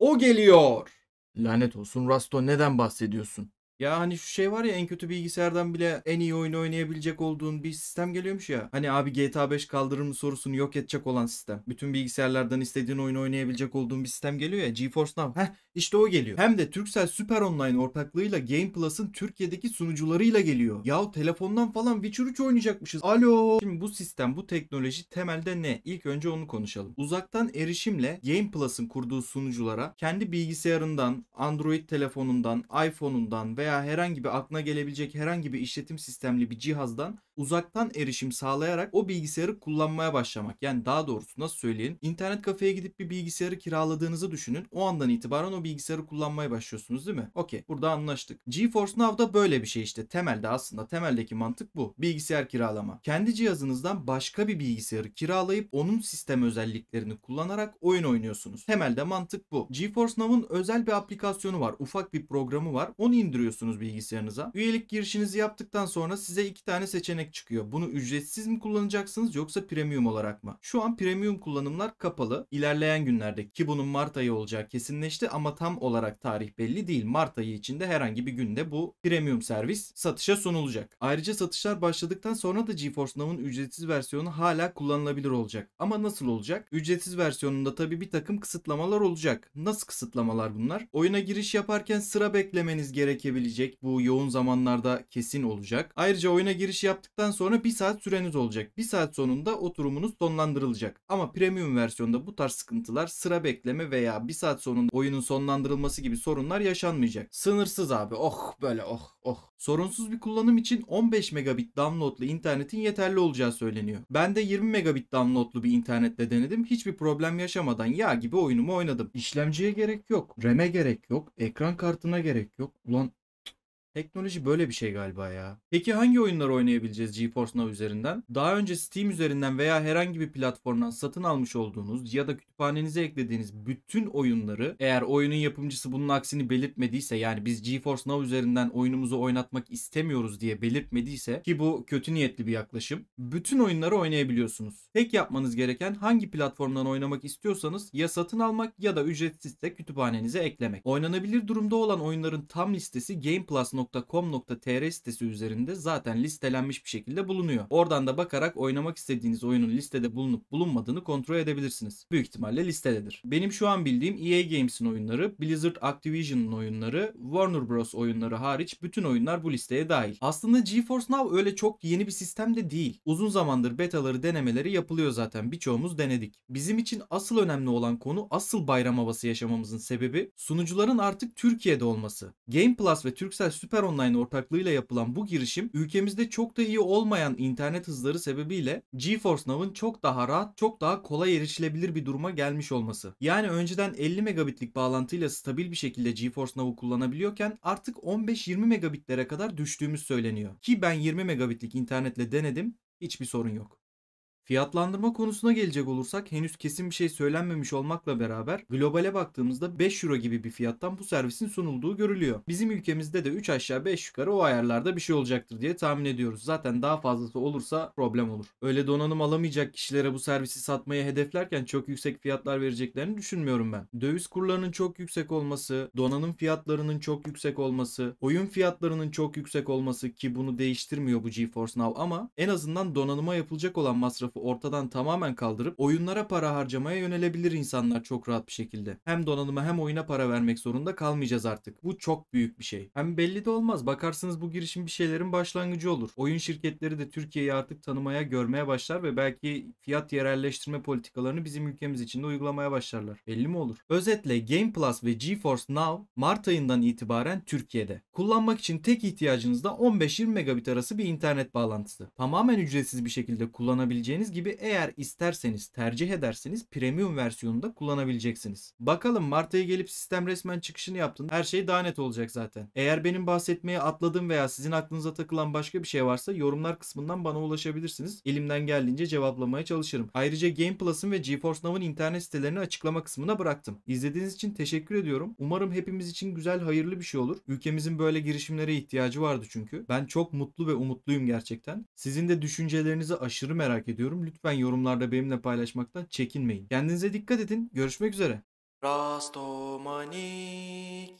O geliyor. Lanet olsun Rasto neden bahsediyorsun? Ya hani şu şey var ya en kötü bilgisayardan bile en iyi oyunu oynayabilecek olduğun bir sistem geliyormuş ya. Hani abi GTA 5 kaldırır mı sorusunu yok edecek olan sistem. Bütün bilgisayarlardan istediğin oyunu oynayabilecek olduğun bir sistem geliyor ya. GeForce Now. Heh işte o geliyor. Hem de Turkcell Süper Online ortaklığıyla Game Plus'ın Türkiye'deki sunucularıyla geliyor. Yahu telefondan falan Witcher 3 oynayacakmışız. Alo. Şimdi bu sistem bu teknoloji temelde ne? İlk önce onu konuşalım. Uzaktan erişimle Game Plus'ın kurduğu sunuculara kendi bilgisayarından, Android telefonundan, iPhone'undan veya veya herhangi bir aklına gelebilecek herhangi bir işletim sistemli bir cihazdan uzaktan erişim sağlayarak o bilgisayarı kullanmaya başlamak. Yani daha doğrusu nasıl söyleyeyim? İnternet kafeye gidip bir bilgisayarı kiraladığınızı düşünün. O andan itibaren o bilgisayarı kullanmaya başlıyorsunuz değil mi? Okey. Burada anlaştık. GeForce Now'da böyle bir şey işte. Temelde aslında temeldeki mantık bu. Bilgisayar kiralama. Kendi cihazınızdan başka bir bilgisayarı kiralayıp onun sistem özelliklerini kullanarak oyun oynuyorsunuz. Temelde mantık bu. GeForce Now'ın özel bir aplikasyonu var. Ufak bir programı var. Onu indiriyorsunuz giriyorsunuz bilgisayarınıza. Üyelik girişinizi yaptıktan sonra size iki tane seçenek çıkıyor. Bunu ücretsiz mi kullanacaksınız yoksa premium olarak mı? Şu an premium kullanımlar kapalı. İlerleyen günlerde ki bunun Mart ayı olacağı kesinleşti ama tam olarak tarih belli değil. Mart ayı içinde herhangi bir günde bu premium servis satışa sunulacak. Ayrıca satışlar başladıktan sonra da GeForce Now'un ücretsiz versiyonu hala kullanılabilir olacak. Ama nasıl olacak? Ücretsiz versiyonunda tabi bir takım kısıtlamalar olacak. Nasıl kısıtlamalar bunlar? Oyuna giriş yaparken sıra beklemeniz gerekebilir gelecek. Bu yoğun zamanlarda kesin olacak. Ayrıca oyuna giriş yaptıktan sonra 1 saat süreniz olacak. 1 saat sonunda oturumunuz sonlandırılacak. Ama premium versiyonda bu tarz sıkıntılar sıra bekleme veya 1 saat sonunda oyunun sonlandırılması gibi sorunlar yaşanmayacak. Sınırsız abi. Oh böyle oh oh. Sorunsuz bir kullanım için 15 megabit downloadlu internetin yeterli olacağı söyleniyor. Ben de 20 megabit downloadlu bir internetle denedim. Hiçbir problem yaşamadan yağ gibi oyunumu oynadım. İşlemciye gerek yok. RAM'e gerek yok. Ekran kartına gerek yok. Ulan Teknoloji böyle bir şey galiba ya. Peki hangi oyunları oynayabileceğiz GeForce Now üzerinden? Daha önce Steam üzerinden veya herhangi bir platformdan satın almış olduğunuz ya da kütüphanenize eklediğiniz bütün oyunları eğer oyunun yapımcısı bunun aksini belirtmediyse yani biz GeForce Now üzerinden oyunumuzu oynatmak istemiyoruz diye belirtmediyse ki bu kötü niyetli bir yaklaşım. Bütün oyunları oynayabiliyorsunuz. Tek yapmanız gereken hangi platformdan oynamak istiyorsanız ya satın almak ya da ücretsizse kütüphanenize eklemek. Oynanabilir durumda olan oyunların tam listesi Game Plus Xbox.com.tr sitesi üzerinde zaten listelenmiş bir şekilde bulunuyor. Oradan da bakarak oynamak istediğiniz oyunun listede bulunup bulunmadığını kontrol edebilirsiniz. Büyük ihtimalle listededir. Benim şu an bildiğim EA Games'in oyunları, Blizzard Activision'ın oyunları, Warner Bros oyunları hariç bütün oyunlar bu listeye dahil. Aslında GeForce Now öyle çok yeni bir sistem de değil. Uzun zamandır betaları denemeleri yapılıyor zaten. Birçoğumuz denedik. Bizim için asıl önemli olan konu asıl bayram havası yaşamamızın sebebi sunucuların artık Türkiye'de olması. Game Plus ve Turkcell Süper Süper Online ortaklığıyla yapılan bu girişim ülkemizde çok da iyi olmayan internet hızları sebebiyle GeForce Now'ın çok daha rahat, çok daha kolay erişilebilir bir duruma gelmiş olması. Yani önceden 50 megabitlik bağlantıyla stabil bir şekilde GeForce Now'u kullanabiliyorken artık 15-20 megabitlere kadar düştüğümüz söyleniyor. Ki ben 20 megabitlik internetle denedim, hiçbir sorun yok. Fiyatlandırma konusuna gelecek olursak henüz kesin bir şey söylenmemiş olmakla beraber globale baktığımızda 5 euro gibi bir fiyattan bu servisin sunulduğu görülüyor. Bizim ülkemizde de 3 aşağı 5 yukarı o ayarlarda bir şey olacaktır diye tahmin ediyoruz. Zaten daha fazlası olursa problem olur. Öyle donanım alamayacak kişilere bu servisi satmayı hedeflerken çok yüksek fiyatlar vereceklerini düşünmüyorum ben. Döviz kurlarının çok yüksek olması, donanım fiyatlarının çok yüksek olması, oyun fiyatlarının çok yüksek olması ki bunu değiştirmiyor bu GeForce Now ama en azından donanıma yapılacak olan masrafı masrafı ortadan tamamen kaldırıp oyunlara para harcamaya yönelebilir insanlar çok rahat bir şekilde. Hem donanıma hem oyuna para vermek zorunda kalmayacağız artık. Bu çok büyük bir şey. Hem belli de olmaz. Bakarsınız bu girişim bir şeylerin başlangıcı olur. Oyun şirketleri de Türkiye'yi artık tanımaya, görmeye başlar ve belki fiyat yerelleştirme politikalarını bizim ülkemiz için de uygulamaya başlarlar. Belli mi olur? Özetle Game Plus ve GeForce Now Mart ayından itibaren Türkiye'de. Kullanmak için tek ihtiyacınız da 15-20 megabit arası bir internet bağlantısı. Tamamen ücretsiz bir şekilde kullanabileceğiniz istediğiniz gibi eğer isterseniz tercih ederseniz premium versiyonunda kullanabileceksiniz. Bakalım Mart ayı gelip sistem resmen çıkışını yaptın, her şey daha net olacak zaten. Eğer benim bahsetmeye atladığım veya sizin aklınıza takılan başka bir şey varsa yorumlar kısmından bana ulaşabilirsiniz. Elimden geldiğince cevaplamaya çalışırım. Ayrıca Game Plus'ın ve GeForce Now'ın internet sitelerini açıklama kısmına bıraktım. İzlediğiniz için teşekkür ediyorum. Umarım hepimiz için güzel hayırlı bir şey olur. Ülkemizin böyle girişimlere ihtiyacı vardı çünkü. Ben çok mutlu ve umutluyum gerçekten. Sizin de düşüncelerinizi aşırı merak ediyorum ediyorum. Lütfen yorumlarda benimle paylaşmaktan çekinmeyin. Kendinize dikkat edin. Görüşmek üzere. Rastomanik